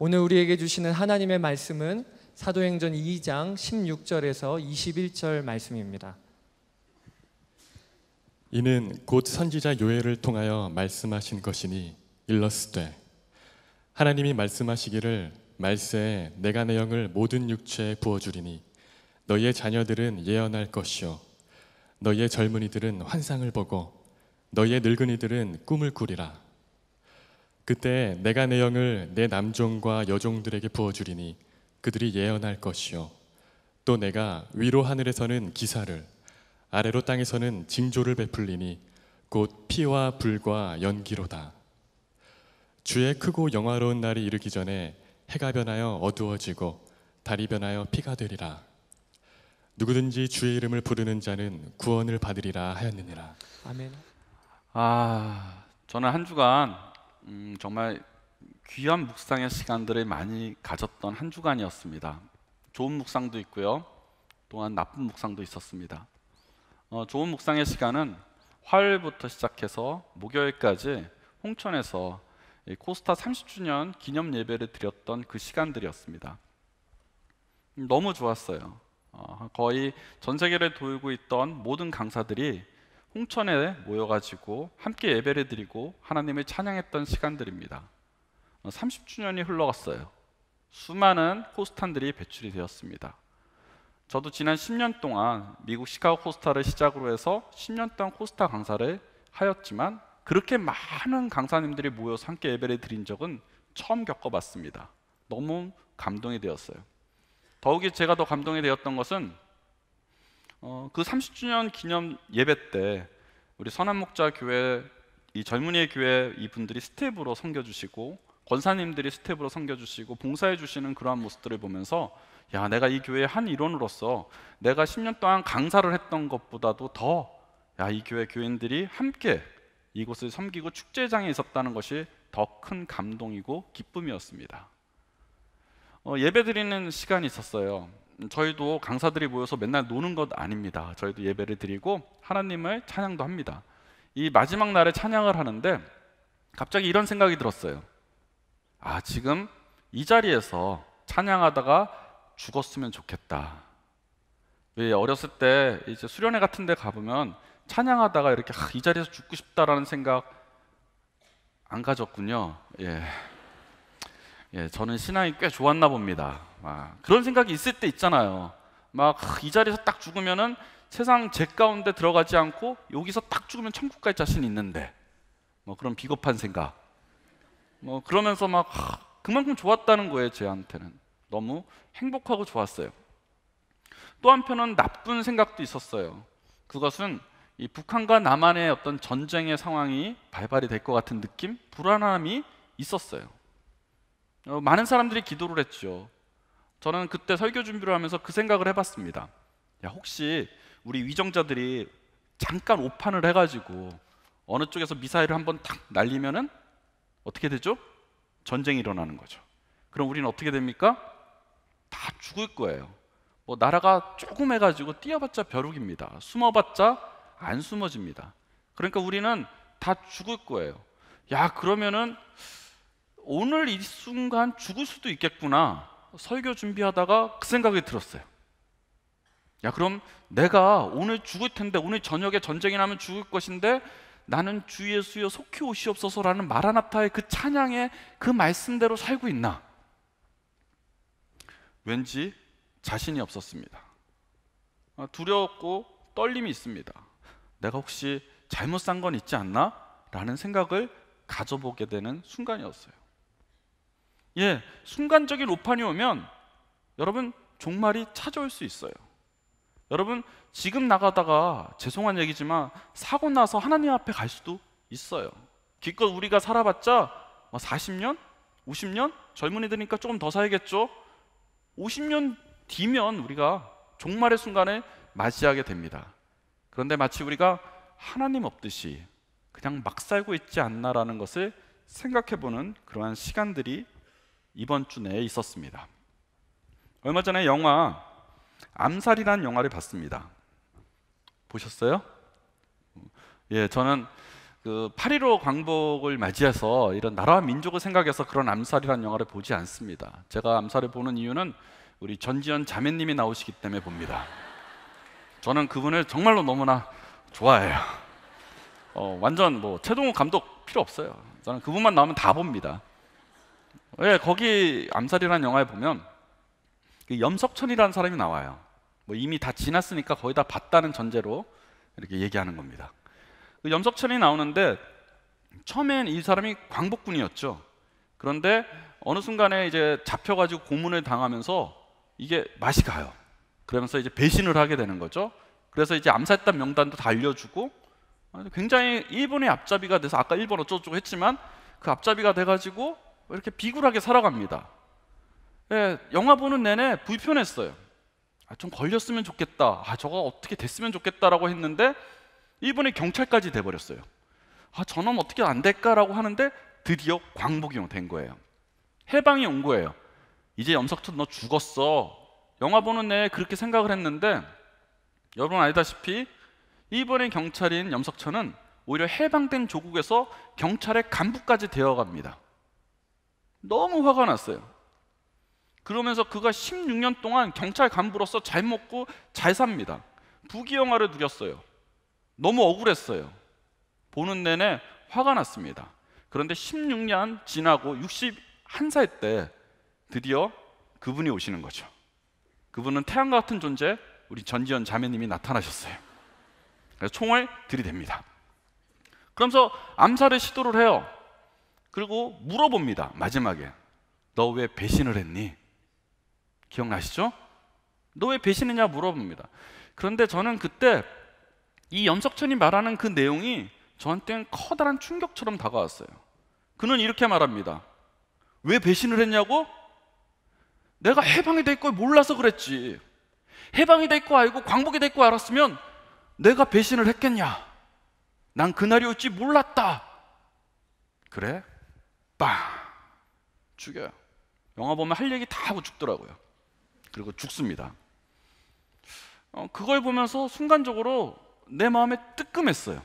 오늘 우리에게 주시는 하나님의 말씀은 사도행전 2장 16절에서 21절 말씀입니다. 이는 곧 선지자 요엘을 통하여 말씀하신 것이니 일렀을때 하나님이 말씀하시기를 말세에 내가 내 영을 모든 육체에 부어주리니 너희의 자녀들은 예언할 것이요 너희의 젊은이들은 환상을 보고 너희의 늙은이들은 꿈을 꾸리라 그때 내가 내 영을 내 남종과 여종들에게 부어주리니 그들이 예언할 것이요 또 내가 위로 하늘에서는 기사를 아래로 땅에서는 징조를 베풀리니 곧 피와 불과 연기로다 주의 크고 영화로운 날이 이르기 전에 해가 변하여 어두워지고 달이 변하여 피가 되리라 누구든지 주의 이름을 부르는 자는 구원을 받으리라 하였느니라 아멘 아 저는 한 주간 음, 정말 귀한 묵상의 시간들을 많이 가졌던 한 주간이었습니다. 좋은 묵상도 있고요. 또한 나쁜 묵상도 있었습니다. 어, 좋은 묵상의 시간은 화요일부터 시작해서 목요일까지 홍천에서 코스타 30주년 기념 예배를 드렸던 그 시간들이었습니다. 음, 너무 좋았어요. 어, 거의 전 세계를 돌고 있던 모든 강사들이 홍천에 모여가지고 함께 예배를 드리고 하나님을 찬양했던 시간들입니다. 30주년이 어, 흘러갔어요. 수많은 코스탄들이 배출이 되었습니다. 저도 지난 10년 동안 미국 시카고 코스타를 시작으로 해서 10년 동안 코스타 강사를 하였지만 그렇게 많은 강사님들이 모여서 함께 예배를 드린 적은 처음 겪어봤습니다. 너무 감동이 되었어요. 더욱이 제가 더 감동이 되었던 것은 어, 그 30주년 기념 예배 때 우리 선한 목자 교회 이 젊은이의 교회 이분들이 스텝으로 섬겨주시고 권사님들이 스텝으로 섬겨주시고 봉사해 주시는 그러한 모습들을 보면서 야 내가 이 교회의 한 일원으로서 내가 10년 동안 강사를 했던 것보다도 더 야 이 교회 교인들이 함께 이곳을 섬기고 축제장에 있었다는 것이 더 큰 감동이고 기쁨이었습니다. 어, 예배 드리는 시간이 있었어요. 저희도 강사들이 모여서 맨날 노는 것 아닙니다. 저희도 예배를 드리고 하나님을 찬양도 합니다. 이 마지막 날에 찬양을 하는데 갑자기 이런 생각이 들었어요. 아, 지금 이 자리에서 찬양하다가 죽었으면 좋겠다. 왜 예, 어렸을 때 이제 수련회 같은 데 가보면 찬양하다가 이렇게 아, 이 자리에서 죽고 싶다라는 생각 안 가졌군요. 예. 예, 저는 신앙이 꽤 좋았나 봅니다. 아, 그런 생각이 있을 때 있잖아요. 막 이 자리에서 딱 죽으면은 세상 제 가운데 들어가지 않고 여기서 딱 죽으면 천국 갈 자신 있는데 뭐 그런 비겁한 생각. 뭐 그러면서 막 하, 그만큼 좋았다는 거예요, 저한테는. 너무 행복하고 좋았어요. 또 한편은 나쁜 생각도 있었어요. 그것은 이 북한과 남한의 어떤 전쟁의 상황이 발발이 될 것 같은 느낌, 불안함이 있었어요. 어, 많은 사람들이 기도를 했죠. 저는 그때 설교 준비를 하면서 그 생각을 해봤습니다. 야, 혹시 우리 위정자들이 잠깐 오판을 해가지고 어느 쪽에서 미사일을 한번 탁 날리면은 어떻게 되죠? 전쟁이 일어나는 거죠. 그럼 우리는 어떻게 됩니까? 다 죽을 거예요. 뭐 나라가 조금 해가지고 뛰어봤자 벼룩입니다. 숨어봤자 안 숨어집니다. 그러니까 우리는 다 죽을 거예요. 야 그러면은 오늘 이 순간 죽을 수도 있겠구나. 설교 준비하다가 그 생각이 들었어요. 야, 그럼 내가 오늘 죽을 텐데, 오늘 저녁에 전쟁이 나면 죽을 것인데, 나는 주 예수여 속히 오시옵소서라는 마라나타의 그찬양에그 말씀대로 살고 있나? 왠지 자신이 없었습니다. 아, 두려웠고 떨림이 있습니다. 내가 혹시 잘못 산 건 있지 않나? 라는 생각을 가져보게 되는 순간이었어요. 예, 순간적인 오판이 오면 여러분 종말이 찾아올 수 있어요. 여러분 지금 나가다가 죄송한 얘기지만 사고 나서 하나님 앞에 갈 수도 있어요. 기껏 우리가 살아봤자 40년, 뭐 50년 젊은이들니까 조금 더 살겠죠. 50년 뒤면 우리가 종말의 순간에 맞이하게 됩니다. 그런데 마치 우리가 하나님 없듯이 그냥 막 살고 있지 않나라는 것을 생각해보는 그러한 시간들이 이번 주 내에 있었습니다. 얼마 전에 영화 암살이라는 영화를 봤습니다. 보셨어요? 예, 저는 그8.15 광복을 맞이해서 이런 나라와 민족을 생각해서 그런 암살이라는 영화를 보지 않습니다. 제가 암살을 보는 이유는 우리 전지현 자매님이 나오시기 때문에 봅니다. 저는 그분을 정말로 너무나 좋아해요. 어, 완전 뭐 최동호 감독 필요 없어요. 저는 그분만 나오면 다 봅니다. 예, 거기 암살이라는 영화에 보면 그 염석천이라는 사람이 나와요. 뭐 이미 다 지났으니까 거의 다 봤다는 전제로 이렇게 얘기하는 겁니다. 그 염석천이 나오는데 처음엔 이 사람이 광복군이었죠. 그런데 어느 순간에 이제 잡혀가지고 고문을 당하면서 이게 맛이 가요. 그러면서 이제 배신을 하게 되는 거죠. 그래서 이제 암살단 명단도 다 알려주고 아, 굉장히 일본의 앞잡이가 돼서 아까 일본 어쩌고저쩌고 했지만 그 앞잡이가 돼가지고 이렇게 비굴하게 살아갑니다. 예, 영화 보는 내내 불편했어요. 아, 좀 걸렸으면 좋겠다. 아, 저거 어떻게 됐으면 좋겠다라고 했는데 일본의 경찰까지 돼버렸어요. 아, 저놈 어떻게 안 될까라고 하는데 드디어 광복이 된 거예요. 해방이 온 거예요. 이제 염석천 너 죽었어. 영화 보는 내에 그렇게 생각을 했는데 여러분 알다시피 일본의 경찰인 염석천은 오히려 해방된 조국에서 경찰의 간부까지 되어갑니다. 너무 화가 났어요. 그러면서 그가 16년 동안 경찰 간부로서 잘 먹고 잘 삽니다. 부귀영화를 누렸어요. 너무 억울했어요. 보는 내내 화가 났습니다. 그런데 16년 지나고 61살 때 드디어 그분이 오시는 거죠. 그분은 태양과 같은 존재 우리 전지현 자매님이 나타나셨어요. 그래서 총을 들이댑니다. 그러면서 암살을 시도를 해요. 그리고 물어봅니다. 마지막에. 너 왜 배신을 했니? 기억나시죠? 너 왜 배신했냐 물어봅니다. 그런데 저는 그때 이 염석천이 말하는 그 내용이 저한테는 커다란 충격처럼 다가왔어요. 그는 이렇게 말합니다. 왜 배신을 했냐고? 내가 해방이 됐고 몰라서 그랬지. 해방이 될 거 알고 광복이 됐고 알았으면 내가 배신을 했겠냐? 난 그날이 올지 몰랐다. 그래? 빵 죽여요. 영화 보면 할 얘기 다 하고 죽더라고요. 그리고 죽습니다. 어, 그걸 보면서 순간적으로 내 마음에 뜨끔했어요.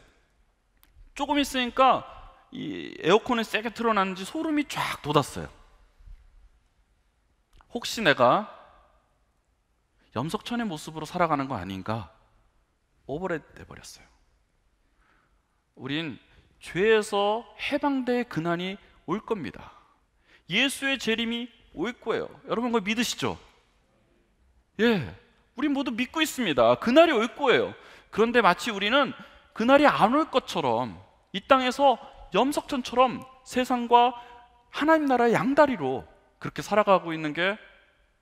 조금 있으니까 이 에어컨을 세게 틀어놨는지 소름이 쫙 돋았어요. 혹시 내가 염석천의 모습으로 살아가는 거 아닌가? 오버랩돼 버렸어요. 우린 죄에서 해방돼 근한이 올 겁니다. 예수의 재림이 올 거예요. 여러분 그거 믿으시죠? 예. 우리 모두 믿고 있습니다. 그날이 올 거예요. 그런데 마치 우리는 그날이 안 올 것처럼 이 땅에서 염석천처럼 세상과 하나님 나라의 양다리로 그렇게 살아가고 있는 게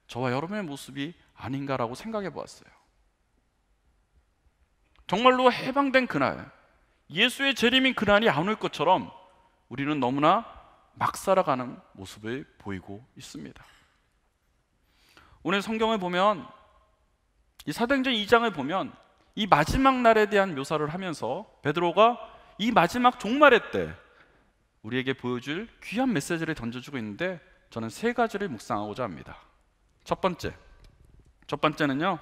저와 여러분의 모습이 아닌가라고 생각해 보았어요. 정말로 해방된 그날, 예수의 재림인 그날이 안 올 것처럼 우리는 너무나 막 살아가는 모습을 보이고 있습니다. 오늘 성경을 보면 이 사도행전 2장을 보면 이 마지막 날에 대한 묘사를 하면서 베드로가 이 마지막 종말의 때 우리에게 보여줄 귀한 메시지를 던져주고 있는데 저는 세 가지를 묵상하고자 합니다. 첫 번째, 첫 번째는요,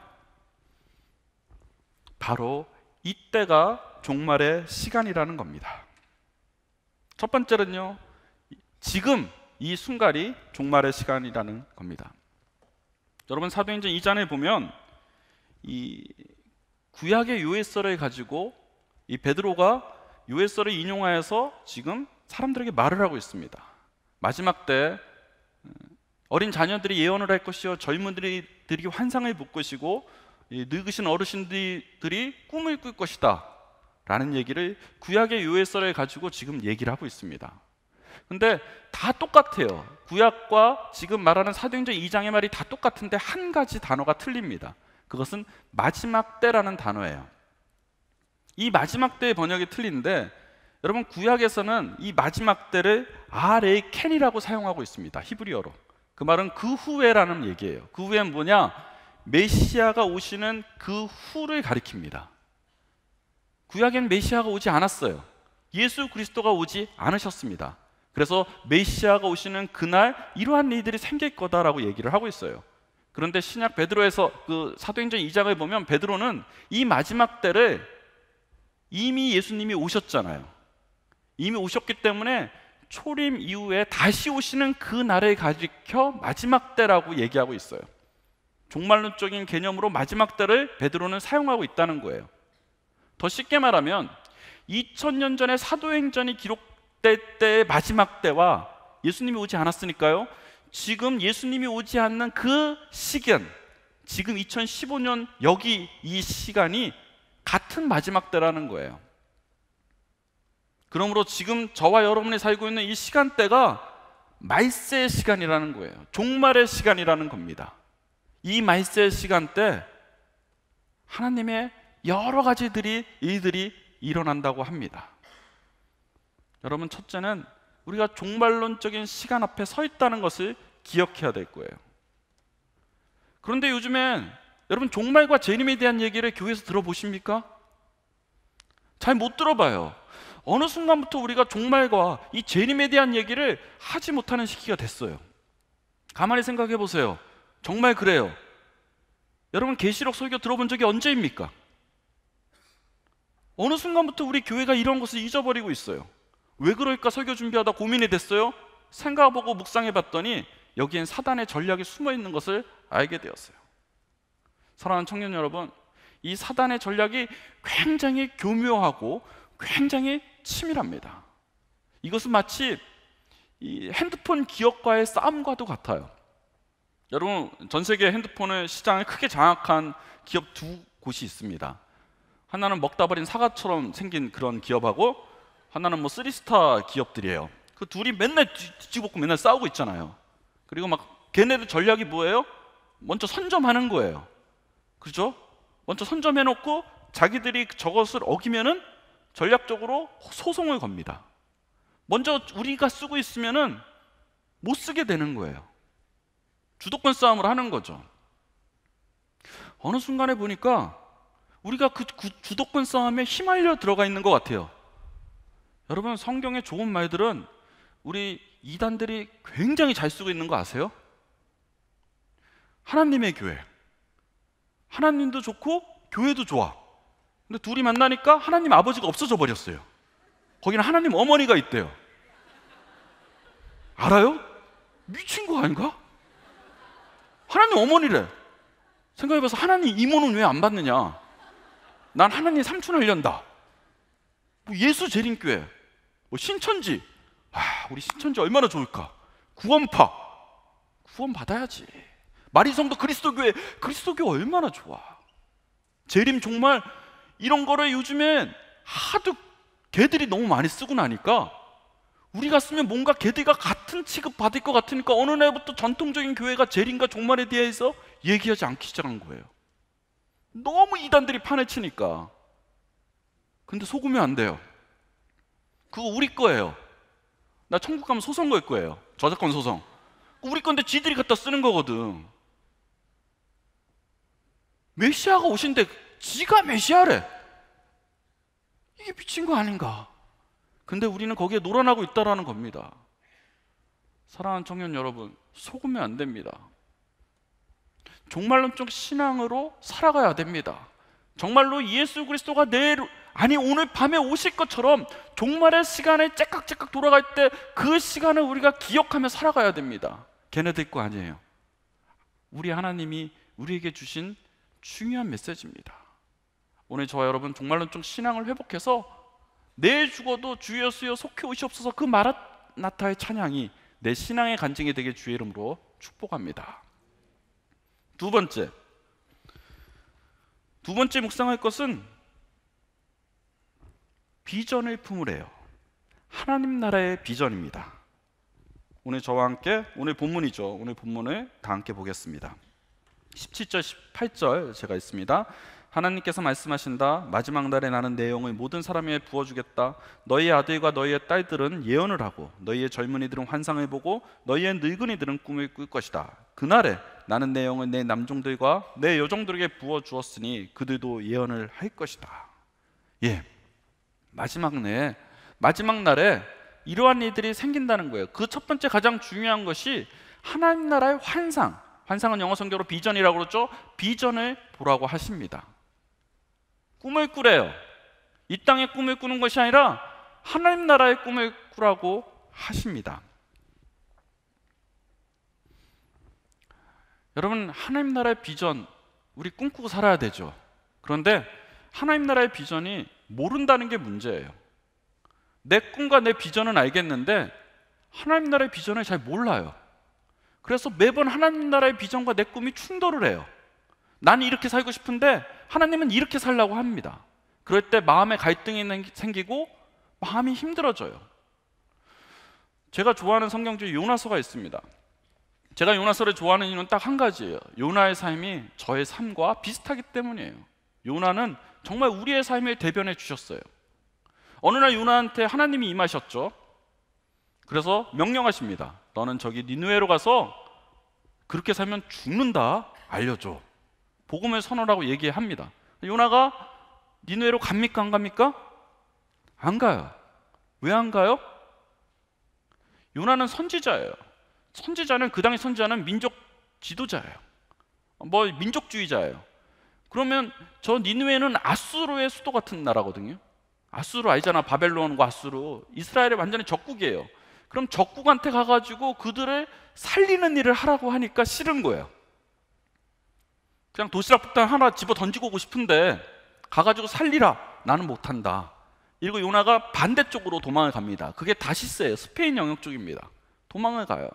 바로 이때가 종말의 시간이라는 겁니다. 첫 번째는요, 지금 이 순간이 종말의 시간이라는 겁니다. 여러분 사도행전 2장에 보면 이 구약의 요에서를 가지고 이 베드로가 요에서를 인용하여서 지금 사람들에게 말을 하고 있습니다. 마지막 때 어, 어린 자녀들이 예언을 할 것이요 젊은들이 환상을 볼 것이고 늙으신 어르신들이 꿈을 꿀 것이다 라는 얘기를 구약의 요에서를 가지고 지금 얘기를 하고 있습니다. 근데 다 똑같아요. 구약과 지금 말하는 사도행전 2장의 말이 다 똑같은데 한 가지 단어가 틀립니다. 그것은 마지막 때라는 단어예요. 이 마지막 때의 번역이 틀린데 여러분 구약에서는 이 마지막 때를 아래의캔이라고 사용하고 있습니다. 히브리어로. 그 말은 그 후에라는 얘기예요. 그 후엔 뭐냐? 메시아가 오시는 그 후를 가리킵니다. 구약엔 메시아가 오지 않았어요. 예수 그리스도가 오지 않으셨습니다. 그래서 메시아가 오시는 그날 이러한 일들이 생길 거다라고 얘기를 하고 있어요. 그런데 신약 베드로에서 그 사도행전 2장을 보면 베드로는 이 마지막 때를 이미 예수님이 오셨잖아요. 이미 오셨기 때문에 초림 이후에 다시 오시는 그 날을 가리켜 마지막 때라고 얘기하고 있어요. 종말론적인 개념으로 마지막 때를 베드로는 사용하고 있다는 거예요. 더 쉽게 말하면 2000년 전에 사도행전이 기록 때때 마지막 때와 예수님이 오지 않았으니까요. 지금 예수님이 오지 않는 그 시간, 지금 2015년 여기 이 시간이 같은 마지막 때라는 거예요. 그러므로 지금 저와 여러분이 살고 있는 이 시간대가 말세의 시간이라는 거예요. 종말의 시간이라는 겁니다. 이 말세의 시간대 하나님의 여러 가지들이 일들이 일어난다고 합니다. 여러분 첫째는 우리가 종말론적인 시간 앞에 서 있다는 것을 기억해야 될 거예요. 그런데 요즘엔 여러분 종말과 재림에 대한 얘기를 교회에서 들어보십니까? 잘 못 들어봐요. 어느 순간부터 우리가 종말과 이 재림에 대한 얘기를 하지 못하는 시기가 됐어요. 가만히 생각해 보세요. 정말 그래요. 여러분 계시록 설교 들어본 적이 언제입니까? 어느 순간부터 우리 교회가 이런 것을 잊어버리고 있어요. 왜 그럴까 설교 준비하다 고민이 됐어요. 생각하고 묵상해 봤더니 여기엔 사단의 전략이 숨어 있는 것을 알게 되었어요. 사랑하는 청년 여러분, 이 사단의 전략이 굉장히 교묘하고 굉장히 치밀합니다. 이것은 마치 핸드폰 기업과의 싸움과도 같아요. 여러분, 전 세계 핸드폰의 시장을 크게 장악한 기업 두 곳이 있습니다. 하나는 먹다 버린 사과처럼 생긴 그런 기업하고 하나는 뭐리스타 기업들이에요. 그 둘이 맨날 뒤집고 맨날 싸우고 있잖아요. 그리고 막 걔네들 전략이 뭐예요? 먼저 선점하는 거예요. 그죠? 먼저 선점해놓고 자기들이 저것을 어기면은 전략적으로 소송을 겁니다. 먼저 우리가 쓰고 있으면은 못 쓰게 되는 거예요. 주도권 싸움을 하는 거죠. 어느 순간에 보니까 우리가 그 주도권 싸움에 휘말려 들어가 있는 것 같아요. 여러분 성경의 좋은 말들은 우리 이단들이 굉장히 잘 쓰고 있는 거 아세요? 하나님의 교회. 하나님도 좋고 교회도 좋아. 근데 둘이 만나니까 하나님 아버지가 없어져 버렸어요. 거기는 하나님 어머니가 있대요. 알아요? 미친 거 아닌가? 하나님 어머니래. 생각해봐서 하나님 이모는 왜 안 받느냐? 난 하나님 삼촌 하련다. 뭐 예수 재림교회, 뭐 신천지, 아, 우리 신천지 얼마나 좋을까? 구원파, 구원 받아야지. 마리성도 그리스도교회, 그리스도교 얼마나 좋아. 재림 정말 이런 거를 요즘엔 하도 개들이 너무 많이 쓰고 나니까 우리가 쓰면 뭔가 개들과 같은 취급 받을 것 같으니까 어느 날부터 전통적인 교회가 재림과 종말에 대해서 얘기하지 않기 시작한 거예요. 너무 이단들이 판을 치니까 근데 속으면 안 돼요. 그거 우리 거예요. 나 천국 가면 소송 걸 거예요. 저작권 소송. 우리 건데 지들이 갖다 쓰는 거거든. 메시아가 오신데 지가 메시아래. 이게 미친 거 아닌가? 근데 우리는 거기에 놀아나고 있다라는 겁니다. 사랑하는 청년 여러분, 속으면 안 됩니다. 종말론적 신앙으로 살아가야 됩니다. 정말로 예수 그리스도가 내 아니 오늘 밤에 오실 것처럼 종말의 시간에 째깍째깍 돌아갈 때 그 시간을 우리가 기억하며 살아가야 됩니다. 걔네들 거 아니에요. 우리 하나님이 우리에게 주신 중요한 메시지입니다. 오늘 저와 여러분 정말로 좀 신앙을 회복해서 내 죽어도 주 예수여 속히 오시옵소서 그 마라나타의 찬양이 내 신앙의 간증이 되게 주의 이름으로 축복합니다. 두 번째 두 번째 묵상할 것은 비전을 품으래요. 하나님 나라의 비전입니다. 오늘 저와 함께 오늘 본문이죠. 오늘 본문을 다 함께 보겠습니다. 17절 18절 제가 있습니다. 하나님께서 말씀하신다. 마지막 날에 나는 내 영을 모든 사람에게 부어주겠다. 너희 아들과 너희의 딸들은 예언을 하고 너희의 젊은이들은 환상을 보고 너희의 늙은이들은 꿈을 꿀 것이다. 그날에 나는 내 영을 내 남종들과 내 여종들에게 부어 주었으니 그들도 예언을 할 것이다. 예. 마지막 내 마지막 날에 이러한 일들이 생긴다는 거예요. 그 첫 번째 가장 중요한 것이 하나님 나라의 환상. 환상은 영어 성경으로 비전이라고 그러죠. 비전을 보라고 하십니다. 꿈을 꾸래요. 이 땅의 꿈을 꾸는 것이 아니라 하나님 나라의 꿈을 꾸라고 하십니다. 여러분 하나님 나라의 비전 우리 꿈꾸고 살아야 되죠. 그런데 하나님 나라의 비전이 모른다는 게 문제예요. 내 꿈과 내 비전은 알겠는데 하나님 나라의 비전을 잘 몰라요. 그래서 매번 하나님 나라의 비전과 내 꿈이 충돌을 해요. 나는 이렇게 살고 싶은데 하나님은 이렇게 살라고 합니다. 그럴 때 마음에 갈등이 생기고 마음이 힘들어져요. 제가 좋아하는 성경지 요나서가 있습니다. 제가 요나서를 좋아하는 이유는 딱 한 가지예요. 요나의 삶이 저의 삶과 비슷하기 때문이에요. 요나는 정말 우리의 삶을 대변해 주셨어요. 어느 날 요나한테 하나님이 임하셨죠. 그래서 명령하십니다. 너는 저기 니누에로 가서 그렇게 살면 죽는다. 알려줘. 복음을 선언하고 얘기합니다. 요나가 니누에로 갑니까 안 갑니까? 안 가요. 왜 안 가요? 요나는 선지자예요. 선지자는 그 당시 선지자는 민족 지도자예요. 뭐 민족주의자예요. 그러면 저 니누에는 아수르의 수도 같은 나라거든요. 아수르 알잖아. 바벨론과 아수르. 이스라엘의 완전히 적국이에요. 그럼 적국한테 가가지고 그들을 살리는 일을 하라고 하니까 싫은 거예요. 그냥 도시락 폭탄 하나 집어 던지고 오고 싶은데 가가지고 살리라. 나는 못한다. 그리고 요나가 반대쪽으로 도망을 갑니다. 그게 다시스예요. 스페인 영역 쪽입니다. 도망을 가요.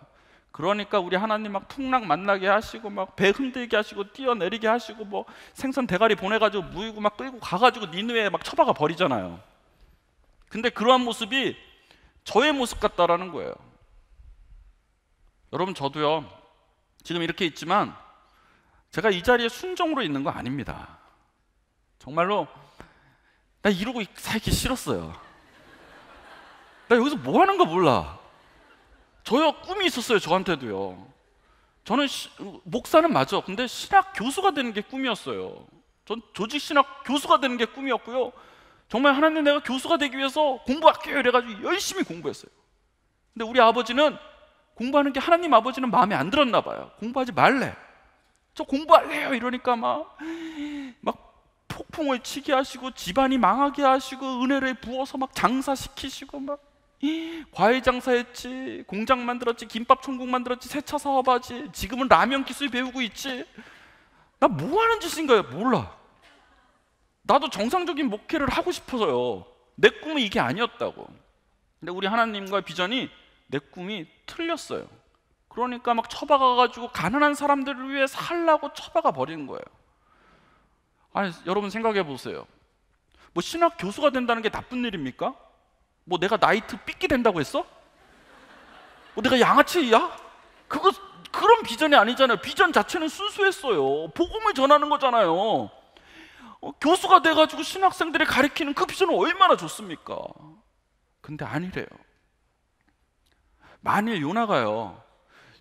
그러니까 우리 하나님 막 풍랑 만나게 하시고 막 배 흔들게 하시고 뛰어내리게 하시고 뭐 생선 대가리 보내가지고 무이고 막 끌고 가가지고 니누에 막 처박아 버리잖아요. 근데 그러한 모습이 저의 모습 같다라는 거예요. 여러분 저도요 지금 이렇게 있지만 제가 이 자리에 순종으로 있는 거 아닙니다. 정말로 나 이러고 살기 싫었어요. 나 여기서 뭐 하는 거 몰라. 저요 꿈이 있었어요 저한테도요. 저는 시, 목사는 맞아. 근데 신학 교수가 되는 게 꿈이었어요. 전 조직 신학 교수가 되는 게 꿈이었고요. 정말 하나님 내가 교수가 되기 위해서 공부할게요 이래가지고 열심히 공부했어요. 근데 우리 아버지는 공부하는 게 하나님 아버지는 마음에 안 들었나 봐요. 공부하지 말래. 저 공부할래요 이러니까 막 막 폭풍을 치게 하시고 집안이 망하게 하시고 은혜를 부어서 막 장사시키시고 막 과일 장사했지, 공장 만들었지, 김밥 천국 만들었지, 세차 사업하지, 지금은 라면 기술 배우고 있지. 나 뭐 하는 짓인가요? 몰라. 나도 정상적인 목회를 하고 싶어서요. 내 꿈은 이게 아니었다고. 근데 우리 하나님과의 비전이 내 꿈이 틀렸어요. 그러니까 막 처박아가지고 가난한 사람들을 위해 살라고 처박아 버리는 거예요. 아니, 여러분 생각해 보세요. 뭐 신학 교수가 된다는 게 나쁜 일입니까? 뭐 내가 나이트 삐끼 된다고 했어? 뭐 내가 양아치야? 그거 그런 비전이 아니잖아요. 비전 자체는 순수했어요. 복음을 전하는 거잖아요. 어, 교수가 돼가지고 신학생들이 가르치는 그 비전은 얼마나 좋습니까? 근데 아니래요. 만일 요나가요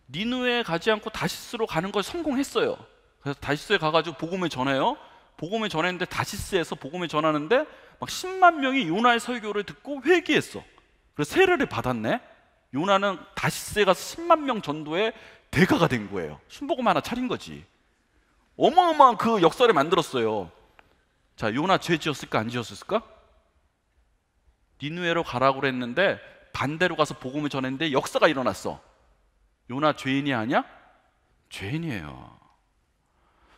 니누에 가지 않고 다시스로 가는 걸 성공했어요. 그래서 다시스에 가가지고 복음을 전해요. 복음을 전했는데 다시스에서 복음을 전하는데 막 10만 명이 요나의 설교를 듣고 회개했어. 그래서 세례를 받았네. 요나는 다시스 가서 10만 명 전도에 대가가 된 거예요. 순복음 하나 차린 거지. 어마어마한 그 역사를 만들었어요. 자, 요나 죄 지었을까 안 지었을까? 니누에로 가라고 그랬는데 반대로 가서 복음을 전했는데 역사가 일어났어. 요나 죄인이 아니야? 죄인이에요.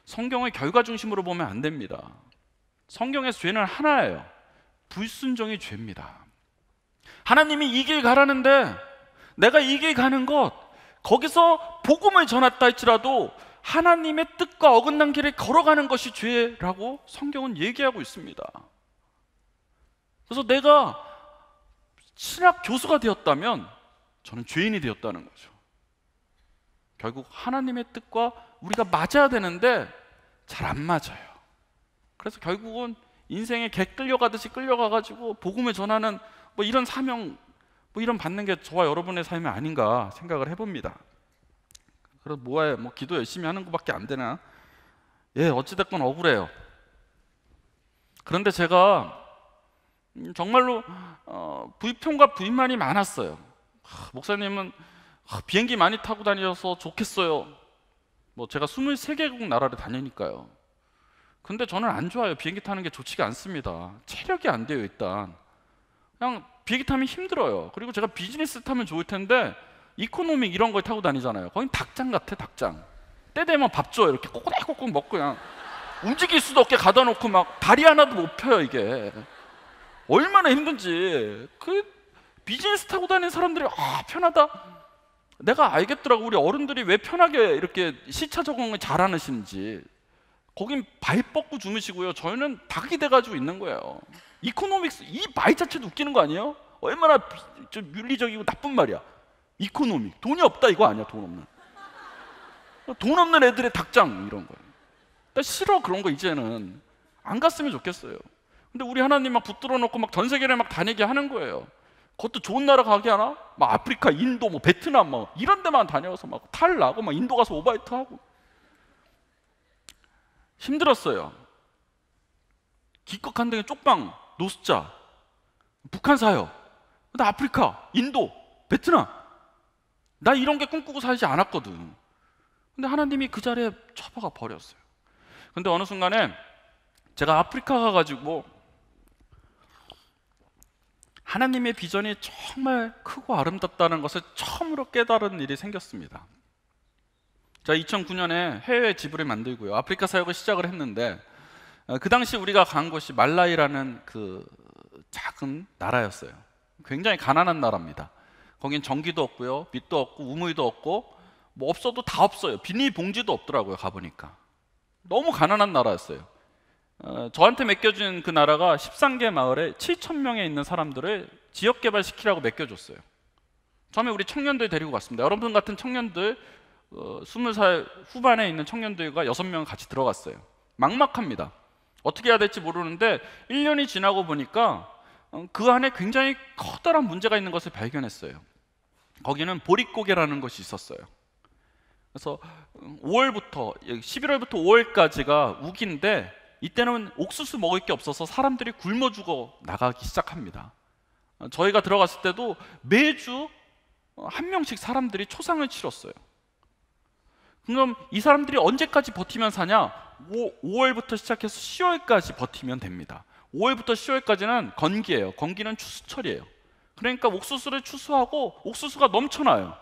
성경의 결과 중심으로 보면 안 됩니다. 성경에서 죄는 하나예요. 불순종이 죄입니다. 하나님이 이 길 가라는데 내가 이길 가는 것 거기서 복음을 전했다 할지라도 하나님의 뜻과 어긋난 길을 걸어가는 것이 죄라고 성경은 얘기하고 있습니다. 그래서 내가 신학 교수가 되었다면 저는 죄인이 되었다는 거죠. 결국 하나님의 뜻과 우리가 맞아야 되는데 잘 안 맞아요. 그래서 결국은 인생에 개 끌려가듯이 끌려가가지고 복음을 전하는 뭐 이런 사명, 뭐 이런 받는 게 저와 여러분의 삶이 아닌가 생각을 해봅니다. 그래서 뭐해, 뭐 기도 열심히 하는 것밖에 안 되나? 예, 어찌됐건 억울해요. 그런데 제가 음, 정말로 어, 불평과 불만이 많았어요. 하, 목사님은 하, 비행기 많이 타고 다니셔서 좋겠어요. 뭐 제가 23개국 나라를 다니니까요. 근데 저는 안 좋아요. 비행기 타는 게 좋지가 않습니다. 체력이 안 돼요, 일단. 그냥 비행기 타면 힘들어요. 그리고 제가 비즈니스 타면 좋을 텐데 이코노믹 이런 걸 타고 다니잖아요. 거긴 닭장 같아, 닭장. 때 되면 밥 줘요. 이렇게 꼬꼬꼬꼬 먹고 그냥 움직일 수도 없게 가둬 놓고 막 다리 하나도 못 펴요, 이게. 얼마나 힘든지. 그 비즈니스 타고 다니는 사람들이 아, 편하다. 내가 알겠더라고 우리 어른들이 왜 편하게 이렇게 시차 적응을 잘하는지 거긴 발 뻗고 주무시고요. 저희는 닭이 돼가지고 있는 거예요. 이코노믹스 이말 자체도 웃기는 거 아니에요? 얼마나 좀 윤리적이고 나쁜 말이야. 이코노믹 돈이 없다 이거 아니야 돈 없는. 돈 없는 애들의 닭장 이런 거예요. 나 싫어 그런 거 이제는 안 갔으면 좋겠어요. 근데 우리 하나님 막 붙들어 놓고 막 전 세계를 막 다니게 하는 거예요. 그것도 좋은 나라 가게 하나? 막 아프리카, 인도, 뭐 베트남 뭐 이런 데만 다녀서 막 탈 나고 막 인도 가서 오바이트 하고 힘들었어요. 기껏 간 데는 쪽방, 노숙자, 북한 사요. 나 아프리카, 인도, 베트남. 나 이런 게 꿈꾸고 살지 않았거든. 근데 하나님이 그 자리에 처박아 버렸어요. 근데 어느 순간에 제가 아프리카 가가지고 하나님의 비전이 정말 크고 아름답다는 것을 처음으로 깨달은 일이 생겼습니다. 자, 2009년에 해외 지부를 만들고요. 아프리카 사역을 시작을 했는데 어, 그 당시 우리가 간 곳이 말라이라는 그 작은 나라였어요. 굉장히 가난한 나라입니다. 거긴 전기도 없고요, 빛도 없고 우물도 없고 뭐 없어도 다 없어요. 비닐봉지도 없더라고요. 가 보니까 너무 가난한 나라였어요. 어, 저한테 맡겨준 그 나라가 13개 마을에 7천 명에 있는 사람들을 지역 개발시키라고 맡겨줬어요. 처음에 우리 청년들 데리고 갔습니다. 여러분 같은 청년들 어, 20살 후반에 있는 청년들과 6명 같이 들어갔어요. 막막합니다. 어떻게 해야 될지 모르는데 1년이 지나고 보니까 어, 그 안에 굉장히 커다란 문제가 있는 것을 발견했어요. 거기는 보릿고개라는 것이 있었어요. 그래서 5월부터 어, 11월부터 예, 5월까지가 우기인데 이때는 옥수수 먹을 게 없어서 사람들이 굶어 죽어 나가기 시작합니다. 어, 저희가 들어갔을 때도 매주 한 명씩 사람들이 초상을 치렀어요. 그럼 이 사람들이 언제까지 버티면 사냐? 5, 월부터 시작해서 10월까지 버티면 됩니다. 5월부터 10월까지는 건기예요. 건기는 추수철이에요. 그러니까 옥수수를 추수하고 옥수수가 넘쳐나요.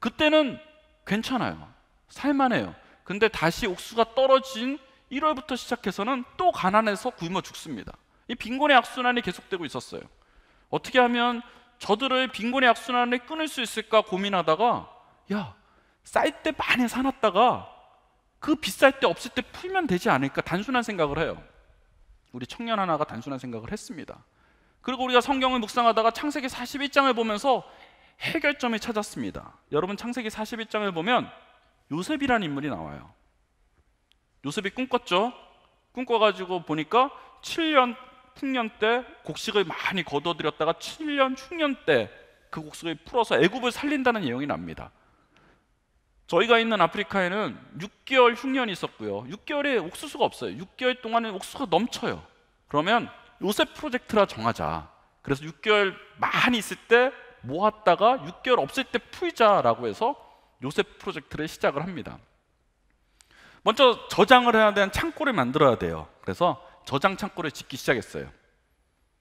그때는 괜찮아요. 살만해요. 근데 다시 옥수가 떨어진 1월부터 시작해서는 또 가난해서 굶어 죽습니다. 이 빈곤의 악순환이 계속되고 있었어요. 어떻게 하면 저들을 빈곤의 악순환을 끊을 수 있을까 고민하다가 야 쌀때 많이 사놨다가 그 비쌀 때 없을 때 풀면 되지 않을까 단순한 생각을 해요. 우리 청년 하나가 단순한 생각을 했습니다. 그리고 우리가 성경을 묵상하다가 창세기 41장을 보면서 해결점을 찾았습니다. 여러분 창세기 41장을 보면 요셉이란 인물이 나와요. 요셉이 꿈꿨죠. 꿈꿔가지고 보니까 7년 풍년 때 곡식을 많이 거둬들였다가 7년 흉년 때 그 곡식을 풀어서 애굽을 살린다는 예언이 납니다. 저희가 있는 아프리카에는 6개월 흉년이 있었고요. 6개월에 옥수수가 없어요. 6개월 동안은 옥수수가 넘쳐요. 그러면 요새 프로젝트라 정하자. 그래서 6개월 많이 있을 때 모았다가 6개월 없을 때 풀자라고 해서 요새 프로젝트를 시작을 합니다. 먼저 저장을 해야 되는 창고를 만들어야 돼요. 그래서 저장 창고를 짓기 시작했어요.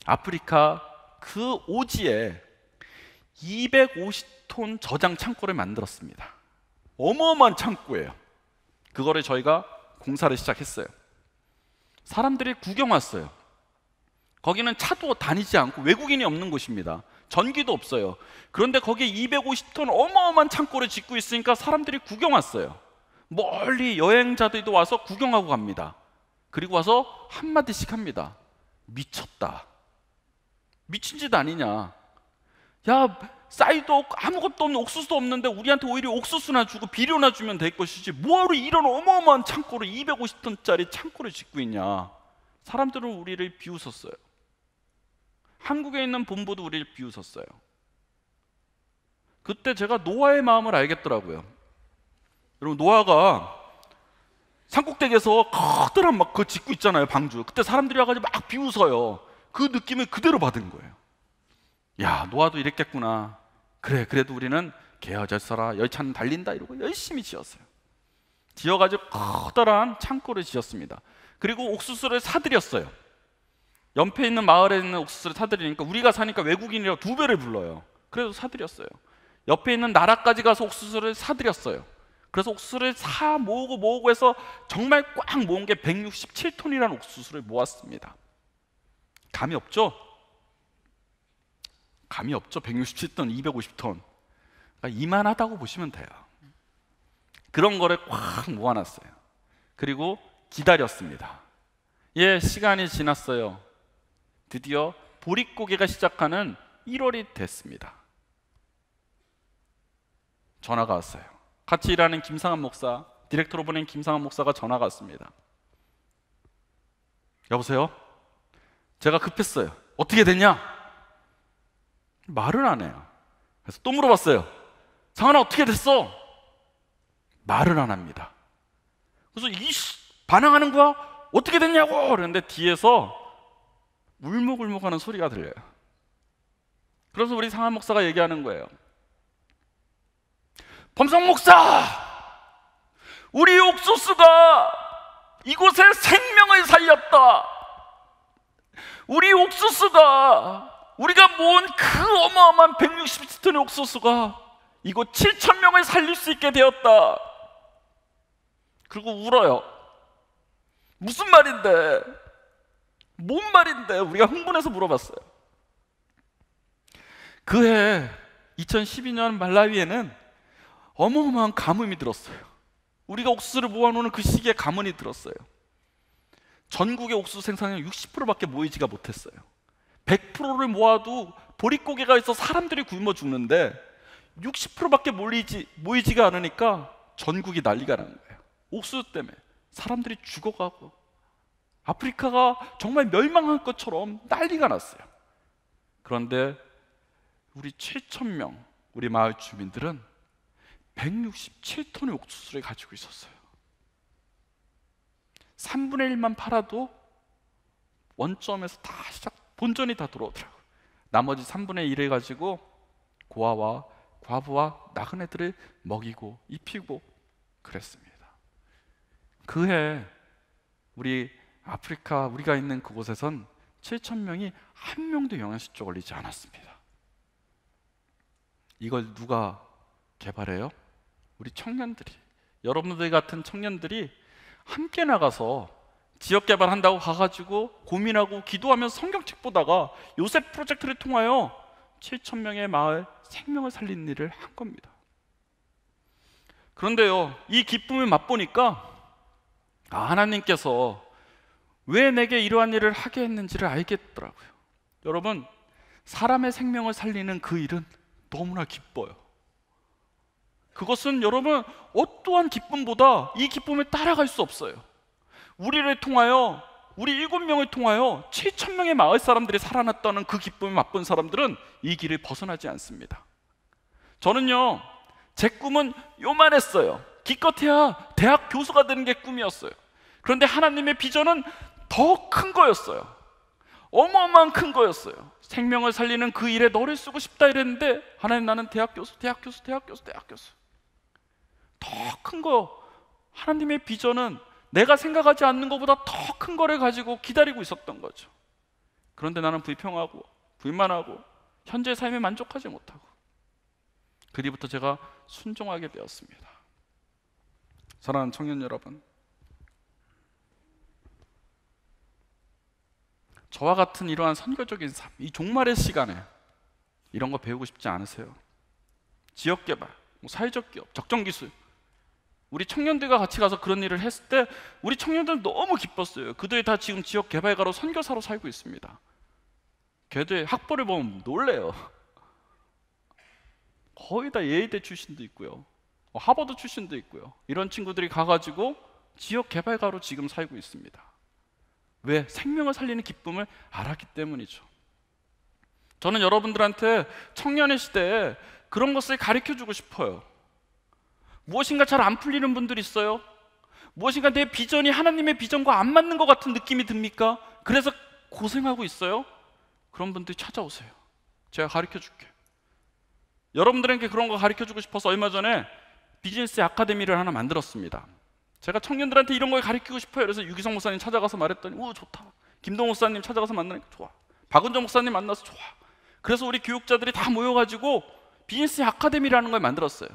아프리카 그 오지에 250톤 저장 창고를 만들었습니다. 어마어마한 창고예요. 그거를 저희가 공사를 시작했어요. 사람들이 구경 왔어요. 거기는 차도 다니지 않고 외국인이 없는 곳입니다. 전기도 없어요. 그런데 거기에 250톤 어마어마한 창고를 짓고 있으니까 사람들이 구경 왔어요. 멀리 여행자들도 와서 구경하고 갑니다. 그리고 와서 한마디씩 합니다. 미쳤다. 미친 짓 아니냐. 야, 쌀도 없고 아무것도 없는 옥수수도 없는데 우리한테 오히려 옥수수나 주고 비료나 주면 될 것이지 뭐하러 이런 어마어마한 창고를 250톤짜리 창고를 짓고 있냐 사람들은 우리를 비웃었어요 한국에 있는 본부도 우리를 비웃었어요 그때 제가 노아의 마음을 알겠더라고요 여러분 노아가 산꼭대기에서 커다란 막그 짓고 있잖아요 방주 그때 사람들이 와가지고 막 비웃어요 그 느낌을 그대로 받은 거예요 야 노아도 이랬겠구나 그래 그래도 우리는 개어절서라 열차는 달린다 이러고 열심히 지었어요 지어가지고 커다란 창고를 지었습니다 그리고 옥수수를 사들였어요 옆에 있는 마을에 있는 옥수수를 사들이니까 우리가 사니까 외국인이라 두 배를 불러요 그래서 사들였어요 옆에 있는 나라까지 가서 옥수수를 사들였어요 그래서 옥수수를 사 모으고 모으고 해서 정말 꽉 모은 게 167톤이라는 옥수수를 모았습니다 감이 없죠? 감이 없죠. 167톤, 250톤. 그러니까 이만하다고 보시면 돼요. 그런 거를 꽉 모아놨어요. 그리고 기다렸습니다. 예, 시간이 지났어요. 드디어 보릿고개가 시작하는 1월이 됐습니다. 전화가 왔어요. 같이 일하는 김상한 목사, 디렉터로 보낸 김상한 목사가 전화가 왔습니다. 여보세요? 제가 급했어요. 어떻게 됐냐? 말을 안 해요. 그래서 또 물어봤어요. 상한아 어떻게 됐어? 말을 안 합니다. 그래서 이 반항하는 거야? 어떻게 됐냐고 그러는데 뒤에서 울먹울먹하는 소리가 들려요. 그래서 우리 상한 목사가 얘기하는 거예요. 범성 목사, 우리 옥수수가 이곳에 생명을 살렸다. 우리 옥수수가 우리가 모은 그 어마어마한 160톤의 옥수수가 이곳 7천 명을 살릴 수 있게 되었다. 그리고 울어요. 무슨 말인데? 뭔 말인데? 우리가 흥분해서 물어봤어요. 그해 2012년 말라위에는 어마어마한 가뭄이 들었어요. 우리가 옥수수를 모아놓는 그 시기에 가뭄이 들었어요. 전국의 옥수수 생산량 60%밖에 모이지가 못했어요. 100%를 모아도 보릿고개가 있어 사람들이 굶어 죽는데 60%밖에 몰리지, 모이지가 않으니까 전국이 난리가 나는 거예요. 옥수 때문에 사람들이 죽어가고 아프리카가 정말 멸망한 것처럼 난리가 났어요. 그런데 우리 7천 명 우리 마을 주민들은 167톤의 옥수수를 가지고 있었어요. 3분의 1만 팔아도 원점에서 다 시작 본전이 다 돌아오더라고요. 나머지 3분의 1을 가지고 고아와 과부와 나그네들을 먹이고 입히고 그랬습니다. 그해 우리 아프리카 우리가 있는 그곳에선 7천 명이 한 명도 영양실조 걸리지 않았습니다. 이걸 누가 개발해요? 우리 청년들이 여러분들 같은 청년들이 함께 나가서 지역 개발한다고 가가지고 고민하고 기도하면 성경책 보다가 요셉 프로젝트를 통하여 7천 명의 마을 생명을 살린 일을 한 겁니다. 그런데요, 이 기쁨을 맛보니까 아, 하나님께서 왜 내게 이러한 일을 하게 했는지를 알겠더라고요. 여러분, 사람의 생명을 살리는 그 일은 너무나 기뻐요. 그것은 여러분 어떠한 기쁨보다 이 기쁨을 따라갈 수 없어요. 우리를 통하여 우리 일곱 명을 통하여 7천 명의 마을 사람들이 살아났다는 그 기쁨을 맛본 사람들은 이 길을 벗어나지 않습니다. 저는요, 제 꿈은 요만했어요. 기껏해야 대학 교수가 되는 게 꿈이었어요. 그런데 하나님의 비전은 더 큰 거였어요. 어마어마한 큰 거였어요. 생명을 살리는 그 일에 너를 쓰고 싶다 이랬는데 하나님 나는 대학 교수, 대학 교수, 대학 교수, 대학 교수. 더 큰 거. 하나님의 비전은 내가 생각하지 않는 것보다 더 큰 거를 가지고 기다리고 있었던 거죠. 그런데 나는 불평하고 불만하고 현재 삶에 만족하지 못하고 그 뒤부터 제가 순종하게 되었습니다. 사랑하는 청년 여러분, 저와 같은 이러한 선교적인 삶, 이 종말의 시간에 이런 거 배우고 싶지 않으세요? 지역 개발, 뭐 사회적 기업, 적정 기술 우리 청년들과 같이 가서 그런 일을 했을 때 우리 청년들은 너무 기뻤어요. 그들이 다 지금 지역 개발가로 선교사로 살고 있습니다. 걔들 학벌을 보면 놀래요. 거의 다 예의대 출신도 있고요. 뭐 하버드 출신도 있고요. 이런 친구들이 가가지고 지역 개발가로 지금 살고 있습니다. 왜? 생명을 살리는 기쁨을 알았기 때문이죠. 저는 여러분들한테 청년의 시대에 그런 것을 가르쳐 주고 싶어요. 무엇인가 잘 안 풀리는 분들 있어요. 무엇인가 내 비전이 하나님의 비전과 안 맞는 것 같은 느낌이 듭니까? 그래서 고생하고 있어요. 그런 분들 찾아오세요. 제가 가르쳐 줄게. 여러분들에게 그런 거 가르쳐 주고 싶어서 얼마 전에 비즈니스 아카데미를 하나 만들었습니다. 제가 청년들한테 이런 걸 가르치고 싶어요. 그래서 유기성 목사님 찾아가서 말했더니 오 좋다. 김동 목사님 찾아가서 만나니까 좋아. 박은정 목사님 만나서 좋아. 그래서 우리 교육자들이 다 모여가지고 비즈니스 아카데미라는 걸 만들었어요.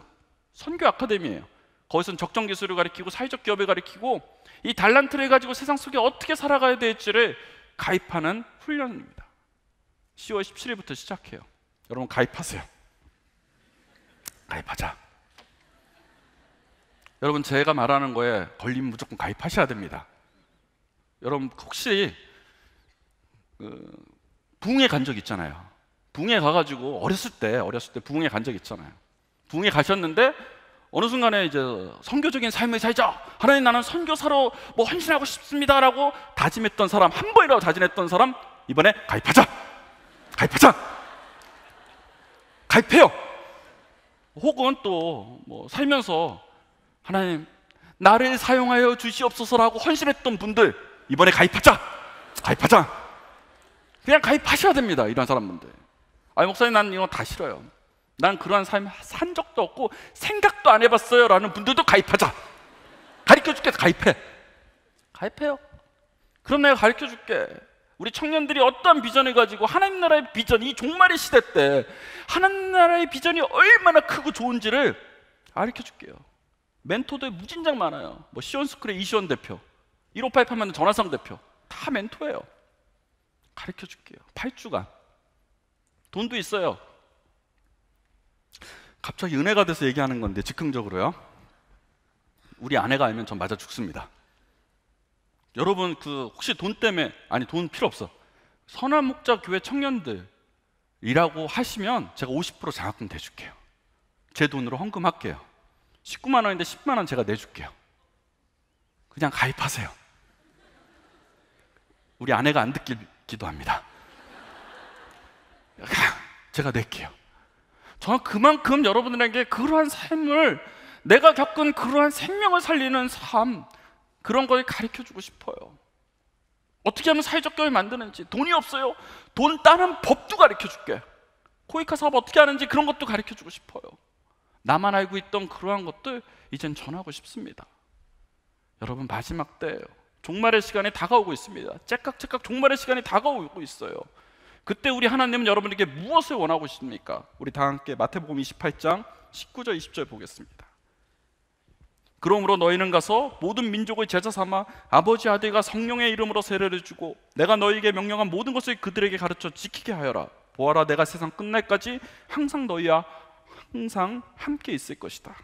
선교 아카데미예요. 거기서는 적정 기술을 가리키고 사회적 기업을 가리키고 이 달란트를 가지고 세상 속에 어떻게 살아가야 될지를 가입하는 훈련입니다. 10월 17일부터 시작해요. 여러분 가입하세요. 가입하자. 여러분 제가 말하는 거에 걸리면 무조건 가입하셔야 됩니다. 여러분 혹시 그붕에간 적 있잖아요. 붕에 가가지고 어렸을 때 어렸을 때부에간 적 있잖아요. 부흥에 가셨는데 어느 순간에 이제 선교적인 삶을 살자. 하나님 나는 선교사로 뭐 헌신하고 싶습니다라고 다짐했던 사람 한 번이라도 다짐했던 사람 이번에 가입하자. 가입하자. 가입해요. 혹은 또 뭐 살면서 하나님 나를 사용하여 주시옵소서라고 헌신했던 분들 이번에 가입하자. 가입하자. 그냥 가입하셔야 됩니다. 이런 사람들아 목사님 난 이거 다 싫어요. 난 그러한 삶산 적도 없고 생각도 안 해봤어요 라는 분들도 가입하자 가르쳐 줄게 가입해 가입해요 그럼 내가 가르쳐 줄게 우리 청년들이 어떠한 비전을 가지고 하나님 나라의 비전 이 종말의 시대 때 하나님 나라의 비전이 얼마나 크고 좋은지를 가르쳐 줄게요 멘토도 무진장 많아요 뭐 시온스쿨의 이시원 대표 1588만면 전화상 대표 다 멘토예요 가르쳐 줄게요 8주간 돈도 있어요 갑자기 은혜가 돼서 얘기하는 건데 즉흥적으로요. 우리 아내가 알면 전 맞아 죽습니다. 여러분 그 혹시 돈 때문에 아니 돈 필요 없어. 선한 목자 교회 청년들이라고 하시면 제가 50% 장학금 대줄게요. 제 돈으로 헌금할게요. 19만 원인데 10만 원 제가 내줄게요. 그냥 가입하세요. 우리 아내가 안 듣기도 합니다. 제가 낼게요. 저는 그만큼 여러분들에게 그러한 삶을 내가 겪은 그러한 생명을 살리는 삶 그런 걸 가르쳐 주고 싶어요. 어떻게 하면 사회적 교회 만드는지 돈이 없어요. 돈 따는 법도 가르쳐 줄게. 코이카 사업 어떻게 하는지 그런 것도 가르쳐 주고 싶어요. 나만 알고 있던 그러한 것들 이젠 전하고 싶습니다. 여러분 마지막 때예요. 종말의 시간이 다가오고 있습니다. 째깍째깍 종말의 시간이 다가오고 있어요. 그때 우리 하나님은 여러분에게 무엇을 원하고 있습니까? 우리 다 함께 마태복음 28장 19절 20절 보겠습니다. 그러므로 너희는 가서 모든 민족의 제자 삼아 아버지 아들과 성령의 이름으로 세례를 주고 내가 너희에게 명령한 모든 것을 그들에게 가르쳐 지키게 하여라. 보아라 내가 세상 끝날까지 항상 너희와 항상 함께 있을 것이다.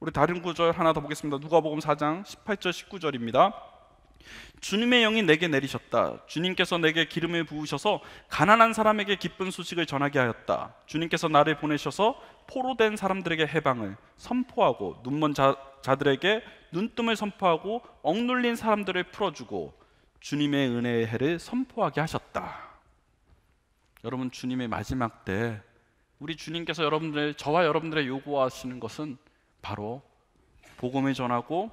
우리 다른 구절 하나 더 보겠습니다. 누가복음 4장 18절 19절입니다. 주님의 영이 내게 내리셨다. 주님께서 내게 기름을 부으셔서 가난한 사람에게 기쁜 소식을 전하게 하였다. 주님께서 나를 보내셔서 포로된 사람들에게 해방을 선포하고 눈먼 자, 들에게 눈뜸을 선포하고 억눌린 사람들을 풀어주고 주님의 은혜의 해를 선포하게 하셨다. 여러분 주님의 마지막 때 우리 주님께서 여러분들 저와 여러분들의 요구하시는 것은 바로 복음을 전하고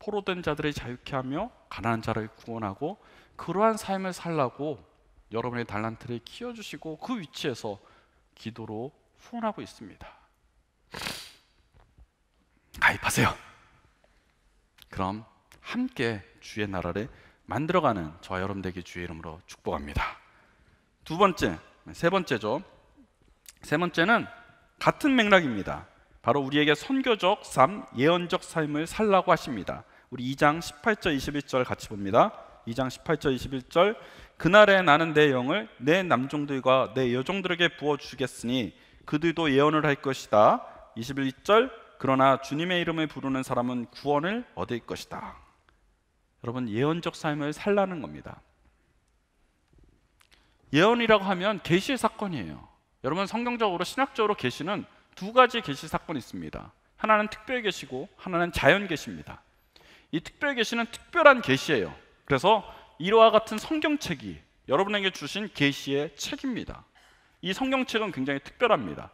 포로된 자들을 자유케 하며 가난한 자를 구원하고 그러한 삶을 살라고 여러분의 달란트를 키워주시고 그 위치에서 기도로 후원하고 있습니다. 가입하세요. 그럼 함께 주의 나라를 만들어가는 저 여러분 되기 주의 이름으로 축복합니다. 두 번째, 세 번째죠. 세 번째는 같은 맥락입니다. 바로 우리에게 선교적 삶, 예언적 삶을 살라고 하십니다. 우리 2장 18절 21절 같이 봅니다. 2장 18절 21절 그날에 나는 내 영을 내 남종들과 내 여종들에게 부어 주겠으니 그들도 예언을 할 것이다. 21절 그러나 주님의 이름을 부르는 사람은 구원을 얻을 것이다. 여러분 예언적 삶을 살라는 겁니다. 예언이라고 하면 계시 사건이에요. 여러분 성경적으로 신학적으로 계시는 두 가지 계시 사건이 있습니다. 하나는 특별 계시고 하나는 자연 계시입니다. 이 특별 계시는 특별한 계시예요. 그래서 이와 같은 성경책이 여러분에게 주신 계시의 책입니다. 이 성경책은 굉장히 특별합니다.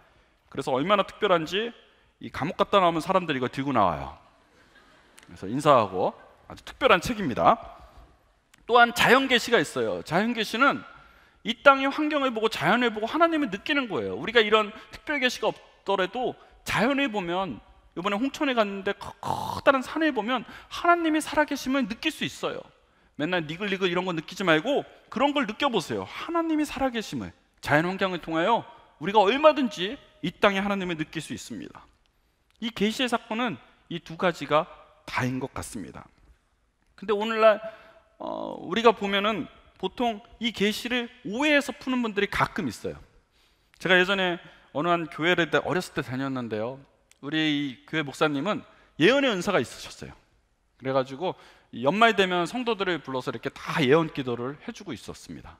그래서 얼마나 특별한지 이 감옥 갔다 나오면 사람들이 이거 들고 나와요. 그래서 인사하고 아주 특별한 책입니다. 또한 자연 계시가 있어요. 자연 계시는 이 땅의 환경을 보고 자연을 보고 하나님을 느끼는 거예요. 우리가 이런 특별 계시가 없더라도 자연을 보면 이번에 홍천에 갔는데 커다란 산을 보면 하나님이 살아계심을 느낄 수 있어요. 맨날 니글니글 이런 거 느끼지 말고 그런 걸 느껴보세요. 하나님이 살아계심을 자연 환경을 통하여 우리가 얼마든지 이 땅에 하나님을 느낄 수 있습니다. 이 계시의 사건은 이 두 가지가 다인 것 같습니다. 근데 오늘날 어, 우리가 보면은 보통 이 계시를 오해해서 푸는 분들이 가끔 있어요. 제가 예전에 어느 한 교회를 어렸을 때 다녔는데요. 우리 교회 목사님은 예언의 은사가 있으셨어요. 그래가지고 연말 되면 성도들을 불러서 이렇게 다 예언 기도를 해주고 있었습니다.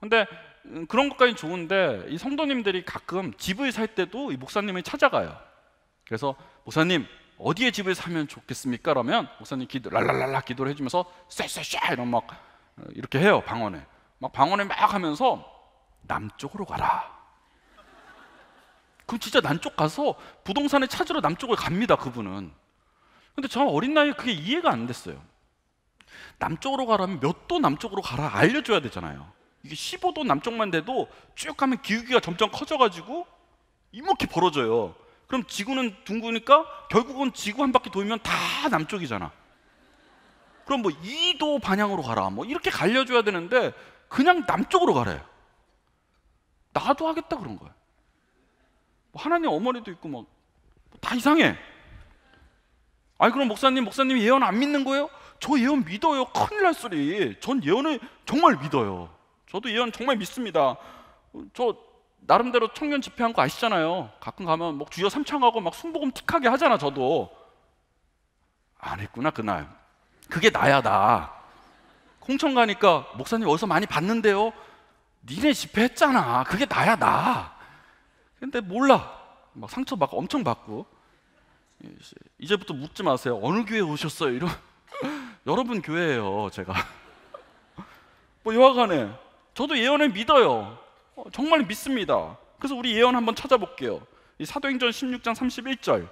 근데 음, 그런 것까지는 좋은데 이 성도님들이 가끔 집을 살 때도 이 목사님을 찾아가요. 그래서 목사님 어디에 집을 사면 좋겠습니까? 라면 목사님 기도 랄랄랄라 기도를 해주면서 쎄쎄쎄 이런 막 어, 이렇게 해요 방언에 막 방언을 막 하면서 남쪽으로 가라 그 진짜 남쪽 가서 부동산을 찾으러 남쪽을 갑니다, 그분은. 근데 저 어린 나이에 그게 이해가 안 됐어요. 남쪽으로 가라면 몇 도 남쪽으로 가라 알려줘야 되잖아요. 이게 15도 남쪽만 돼도 쭉 가면 기울기가 점점 커져가지고 이렇게 벌어져요. 그럼 지구는 둥그니까 결국은 지구 한 바퀴 돌면 다 남쪽이잖아. 그럼 뭐 2도 방향으로 가라. 뭐 이렇게 갈려줘야 되는데 그냥 남쪽으로 가래. 요 나도 하겠다 그런 거예요 뭐 하나님 어머니도 있고 막다 뭐, 뭐 이상해. 아니 그럼 목사님 목사님 예언 안 믿는 거예요? 저 예언 믿어요. 큰일 날 소리. 전 예언을 정말 믿어요. 저도 예언 정말 믿습니다. 저 나름대로 청년 집회한 거 아시잖아요. 가끔 가면 뭐 주여 삼창하고 막 순복음 틱하게 하잖아 저도. 안 했구나 그날. 그게 나야 나. 홍천 가니까 목사님 어디서 많이 봤는데요. 니네 집회 했잖아. 그게 나야 나. 근데 몰라. 막 상처 막 엄청 받고. 이제부터 묻지 마세요. 어느 교회 오셨어요? 이런 여러분 교회예요, 제가. 뭐 여하간에 저도 예언을 믿어요. 어, 정말 믿습니다. 그래서 우리 예언 한번 찾아볼게요. 사도행전 16장 31절.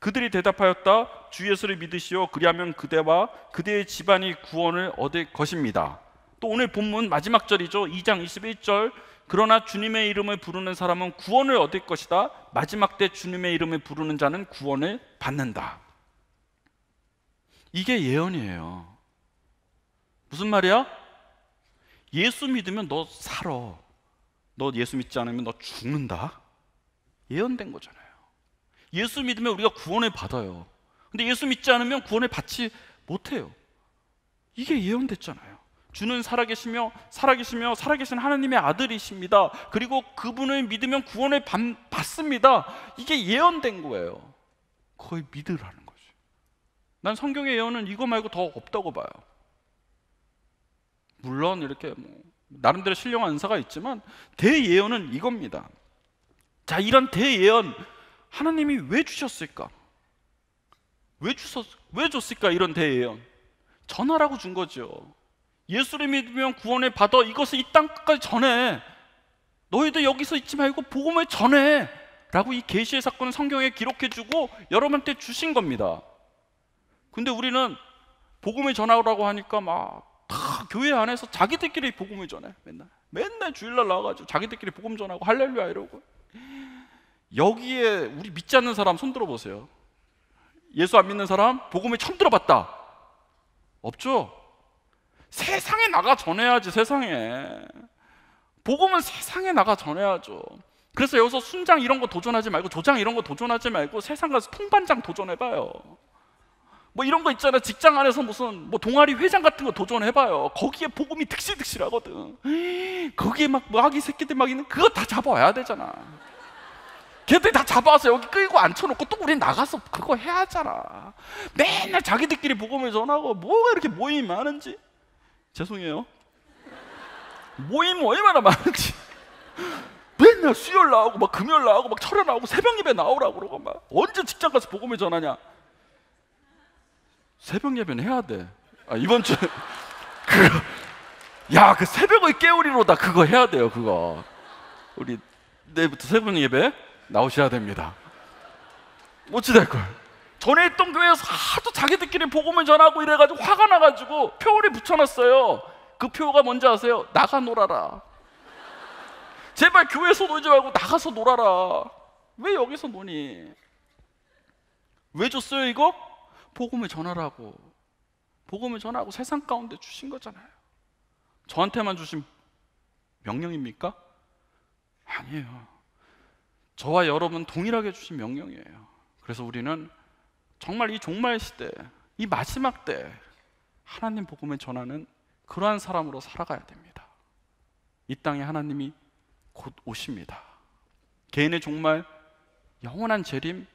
그들이 대답하였다. 주 예수를 믿으시오. 그리하면 그대와 그대의 집안이 구원을 얻을 것입니다. 또 오늘 본문 마지막 절이죠. 2장 21절. 그러나 주님의 이름을 부르는 사람은 구원을 얻을 것이다. 마지막 때 주님의 이름을 부르는 자는 구원을 받는다. 이게 예언이에요. 무슨 말이야? 예수 믿으면 너 살아. 너 예수 믿지 않으면 너 죽는다. 예언된 거잖아요. 예수 믿으면 우리가 구원을 받아요. 근데 예수 믿지 않으면 구원을 받지 못해요. 이게 예언됐잖아요. 주는 살아계시며 살아계시며 살아계신 하나님의 아들이십니다. 그리고 그분을 믿으면 구원을 받, 받습니다. 이게 예언된 거예요. 거의 믿으라는 거죠. 난 성경의 예언은 이거 말고 더 없다고 봐요. 물론 이렇게 뭐 나름대로 신령 한 안사가 있지만 대예언은 이겁니다. 자, 이런 대예언 하나님이 왜 주셨을까? 왜 주셨 왜 줬을까 이런 대예언? 전하라고 준 거죠. 예수를 믿으면 구원을 받아 이것을 이 땅 끝까지 전해 너희도 여기서 있지 말고 복음을 전해 라고 이 계시의 사건을 성경에 기록해주고 여러분한테 주신 겁니다 근데 우리는 복음을 전하라고 하니까 막 다 교회 안에서 자기들끼리 복음을 전해 맨날 맨날 주일날 나와가지고 자기들끼리 복음 전하고 할렐루야 이러고 여기에 우리 믿지 않는 사람 손 들어보세요 예수 안 믿는 사람 복음을 처음 들어봤다 없죠? 세상에 나가 전해야지 세상에 복음은 세상에 나가 전해야죠 그래서 여기서 순장 이런 거 도전하지 말고 조장 이런 거 도전하지 말고 세상 가서 통반장 도전해봐요 뭐 이런 거 있잖아 직장 안에서 무슨 뭐 동아리 회장 같은 거 도전해봐요 거기에 복음이 득실득실하거든 거기에 막뭐 아기 새끼들 막 있는 그거 다 잡아와야 되잖아 걔들이 다 잡아와서 여기 끌고 앉혀놓고 또우린 나가서 그거 해야 하잖아 맨날 자기들끼리 복음을 전하고 뭐가 이렇게 모임이 많은지 죄송해요. 모임 얼마나 많은지. 맨날 수요일 나오고 막 금요일 나오고 막 철에 나오고 새벽 예배 나오라고 그러고 막 언제 직장 가서 복음을 전하냐. 새벽 예배는 해야 돼. 아, 이번 주 그, 야, 그 새벽의 깨우리로다 그거 해야 돼요, 그거. 우리 내일부터 새벽 예배 나오셔야 됩니다. 어찌 될 걸. 전에 했던 교회에서 하도 자기들끼리 복음을 전하고 이래가지고 화가 나가지고 표를 붙여놨어요. 그 표가 뭔지 아세요? 나가 놀아라. 제발 교회에서 놀지 말고 나가서 놀아라. 왜 여기서 노니? 왜 줬어요 이거? 복음을 전하라고. 복음을 전하고 세상 가운데 주신 거잖아요. 저한테만 주신 명령입니까? 아니에요. 저와 여러분 동일하게 주신 명령이에요. 그래서 우리는 정말 이 종말 시대, 이 마지막 때 하나님 복음을 전하는 그러한 사람으로 살아가야 됩니다. 이 땅에 하나님이 곧 오십니다. 개인의 종말, 영원한 재림,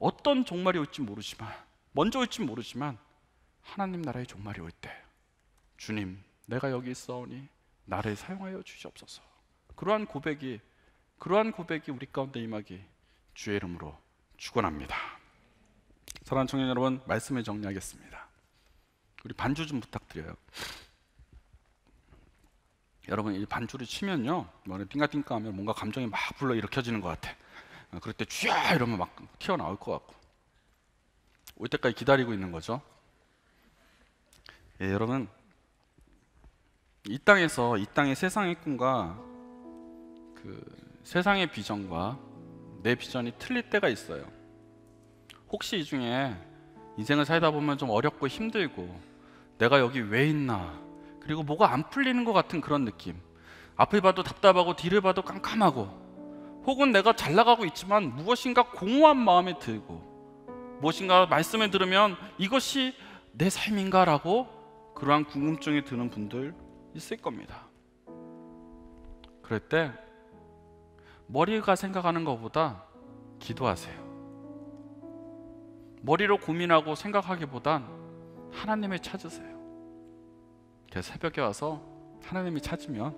어떤 종말이 올지 모르지만, 먼저 올지 모르지만, 하나님 나라의 종말이 올 때, 주님, 내가 여기 있어오니 나를 사용하여 주시옵소서. 그러한 고백이, 그러한 고백이 우리 가운데 임하기 주의 이름으로 축원합니다. 사랑하는 청년 여러분 말씀을 정리하겠습니다. 우리 반주 좀 부탁드려요. 여러분 이 반주를 치면요, 뭐는 띵가띵가하면 뭔가 감정이 막 불러 일으켜지는 것 같아. 어, 그럴 때 쥐야 이러면 막 튀어나올 것 같고 올 때까지 기다리고 있는 거죠. 예, 여러분 이 땅에서 이 땅의 세상의 꿈과 그 세상의 비전과 내 비전이 틀릴 때가 있어요. 혹시 이 중에 인생을 살다 보면 좀 어렵고 힘들고 내가 여기 왜 있나 그리고 뭐가 안 풀리는 것 같은 그런 느낌 앞을 봐도 답답하고 뒤를 봐도 깜깜하고 혹은 내가 잘 나가고 있지만 무엇인가 공허한 마음이 들고 무엇인가 말씀을 들으면 이것이 내 삶인가라고 그러한 궁금증이 드는 분들 있을 겁니다. 그럴 때 머리가 생각하는 것보다 기도하세요. 머리로 고민하고 생각하기보단 하나님을 찾으세요. 그래서 새벽에 와서 하나님이 찾으면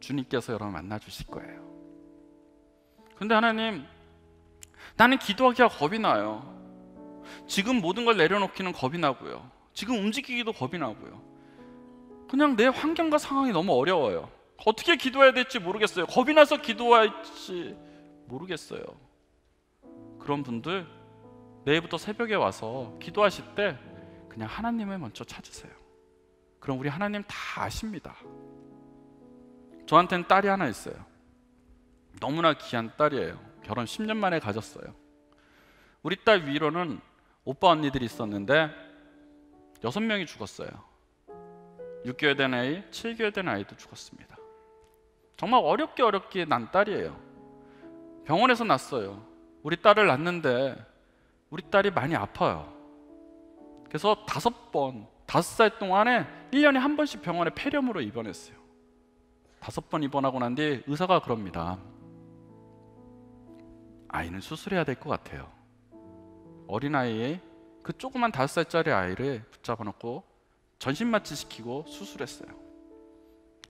주님께서 여러분 만나 주실 거예요. 근데 하나님, 나는 기도하기가 겁이 나요. 지금 모든 걸 내려놓기는 겁이 나고요. 지금 움직이기도 겁이 나고요. 그냥 내 환경과 상황이 너무 어려워요. 어떻게 기도해야 될지 모르겠어요. 겁이 나서 기도할지 모르겠어요. 그런 분들 내일부터 새벽에 와서 기도하실 때 그냥 하나님을 먼저 찾으세요. 그럼 우리 하나님 다 아십니다. 저한테는 딸이 하나 있어요. 너무나 귀한 딸이에요. 결혼 10년 만에 가졌어요. 우리 딸 위로는 오빠 언니들이 있었는데 6명이 죽었어요. 6개월 된 아이, 7개월 된 아이도 죽었습니다. 정말 어렵게 어렵게 난 딸이에요. 병원에서 났어요. 우리 딸을 낳는데 우리 딸이 많이 아파요. 그래서 다섯 번, 다섯 살 동안에 1년에 한 번씩 병원에 폐렴으로 입원했어요. 다섯 번 입원하고 난 뒤 의사가 그럽니다. 아이는 수술해야 될 것 같아요. 어린아이에그 조그만 다섯 살짜리 아이를 붙잡아 놓고 전신 마취시키고 수술했어요.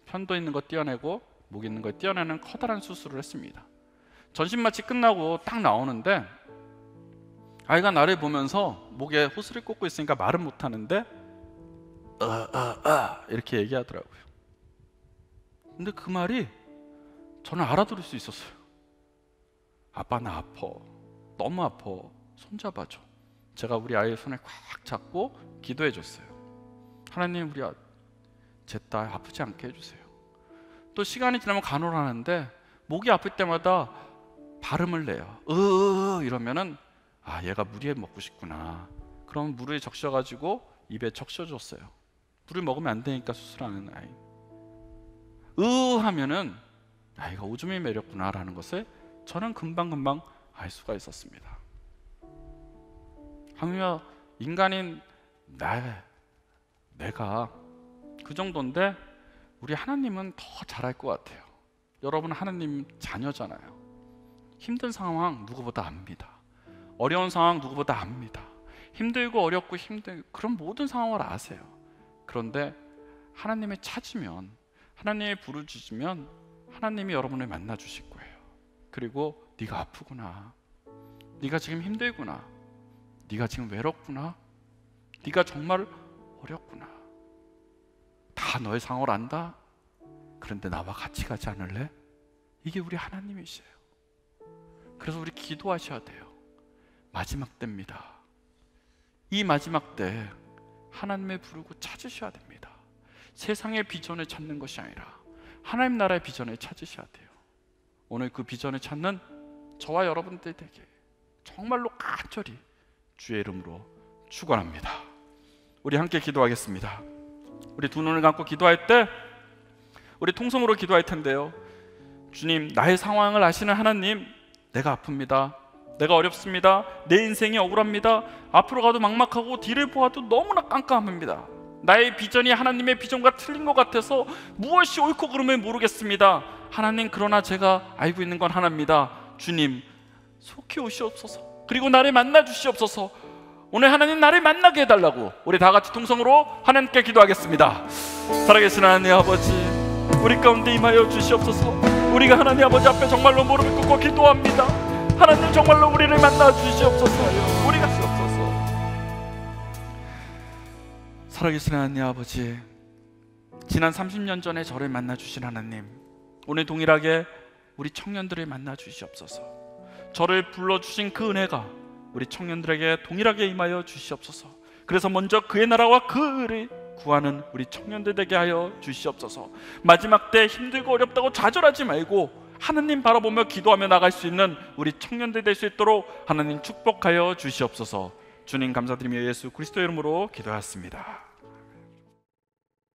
편도 있는 거 떼어내고 목 있는 거 떼어내는 커다란 수술을 했습니다. 전신 마취 끝나고 딱 나오는데 아이가 나를 보면서 목에 호스를 꽂고 있으니까 말은 못하는데 어, 어, 어, 이렇게 얘기하더라고요. 근데 그 말이 저는 알아들을 수 있었어요. 아빠 나 아파. 너무 아파. 손잡아줘. 제가 우리 아이의 손을 꽉 잡고 기도해 줬어요. 하나님 우리 아, 제딸 아프지 않게 해주세요. 또 시간이 지나면 간호를 하는데 목이 아플 때마다 발음을 내요. 으 이러면은 아 얘가 물리해 먹고 싶구나. 그럼 물에 적셔가지고 입에 적셔줬어요. 물을 먹으면 안 되니까 수술하는 아이. 으하면은 아이가 오줌이 매렸구나라는 것을 저는 금방 금방 알 수가 있었습니다. 하며 인간인 나 내가 그 정도인데 우리 하나님은 더 잘할 것 같아요. 여러분 하나님 자녀잖아요. 힘든 상황 누구보다 압니다. 어려운 상황 누구보다 압니다. 힘들고 어렵고 힘든 그런 모든 상황을 아세요. 그런데 하나님을 찾으면 하나님의 부르짖으면 하나님이 여러분을 만나 주실 거예요. 그리고 네가 아프구나. 네가 지금 힘들구나. 네가 지금 외롭구나. 네가 정말 어렵구나. 다 너의 상황을 안다. 그런데 나와 같이 가지 않을래? 이게 우리 하나님이세요. 그래서 우리 기도하셔야 돼요. 마지막 때입니다. 이 마지막 때 하나님의 부르고 찾으셔야 됩니다. 세상의 비전을 찾는 것이 아니라 하나님 나라의 비전을 찾으셔야 돼요. 오늘 그 비전을 찾는 저와 여러분들에게 정말로 간절히 주의 이름으로 축원합니다. 우리 함께 기도하겠습니다. 우리 두 눈을 감고 기도할 때 우리 통성으로 기도할 텐데요. 주님, 나의 상황을 아시는 하나님, 내가 아픕니다. 내가 어렵습니다. 내 인생이 억울합니다. 앞으로 가도 막막하고 뒤를 보아도 너무나 깜깜합니다. 나의 비전이 하나님의 비전과 틀린 것 같아서 무엇이 옳고 그름을 모르겠습니다. 하나님 그러나 제가 알고 있는 건 하나입니다. 주님 속히 오시옵소서. 그리고 나를 만나 주시옵소서. 오늘 하나님 나를 만나게 해달라고 우리 다 같이 통성으로 하나님께 기도하겠습니다. 살아계신 하나님 아버지 우리 가운데 임하여 주시옵소서. 우리가 하나님 아버지 앞에 정말로 무릎을 꿇고 기도합니다. 하나님 정말로 우리를 만나 주시옵소서 우리가 주옵소서 살아계신 하나님 아버지 지난 30년 전에 저를 만나 주신 하나님 오늘 동일하게 우리 청년들을 만나 주시옵소서 저를 불러주신 그 은혜가 우리 청년들에게 동일하게 임하여 주시옵소서 그래서 먼저 그의 나라와 그 의를 구하는 우리 청년들 에게 하여 주시옵소서 마지막 때 힘들고 어렵다고 좌절하지 말고 하느님 바라보며 기도하며 나갈 수 있는 우리 청년들 될 수 있도록 하느님 축복하여 주시옵소서. 주님 감사드리며 예수 그리스도 이름으로 기도하였습니다.